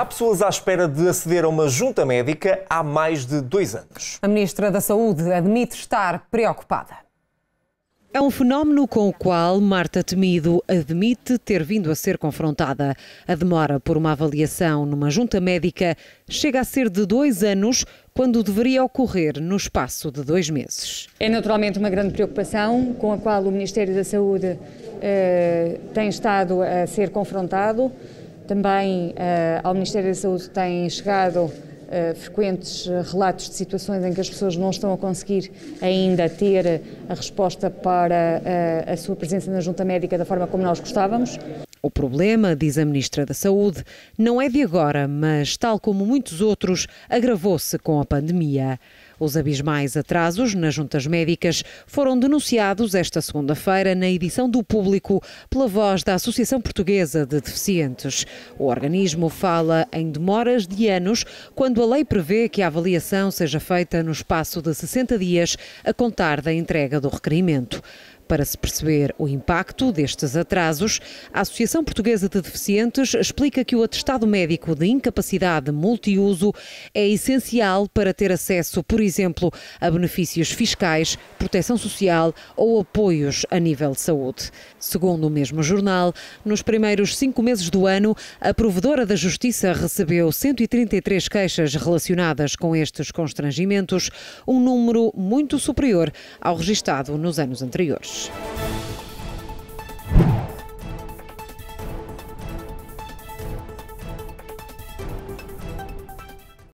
Há pessoas à espera de aceder a uma junta médica há mais de dois anos. A Ministra da Saúde admite estar preocupada. É um fenómeno com o qual Marta Temido admite ter vindo a ser confrontada. A demora por uma avaliação numa junta médica chega a ser de dois anos, quando deveria ocorrer no espaço de dois meses. É naturalmente uma grande preocupação com a qual o Ministério da Saúde eh, tem estado a ser confrontado. Também eh, ao Ministério da Saúde têm chegado eh, frequentes relatos de situações em que as pessoas não estão a conseguir ainda ter a resposta para eh, a sua presença na junta médica da forma como nós gostávamos. O problema, diz a Ministra da Saúde, não é de agora, mas, tal como muitos outros, agravou-se com a pandemia. Os abismais atrasos nas juntas médicas foram denunciados esta segunda-feira na edição do Público pela voz da Associação Portuguesa de Deficientes. O organismo fala em demoras de anos quando a lei prevê que a avaliação seja feita no espaço de 60 dias a contar da entrega do requerimento. Para se perceber o impacto destes atrasos, a Associação Portuguesa de Deficientes explica que o atestado médico de incapacidade multiuso é essencial para ter acesso, por exemplo, exemplo, a benefícios fiscais, proteção social ou apoios a nível de saúde. Segundo o mesmo jornal, nos primeiros cinco meses do ano, a provedora da Justiça recebeu 133 queixas relacionadas com estes constrangimentos, um número muito superior ao registado nos anos anteriores.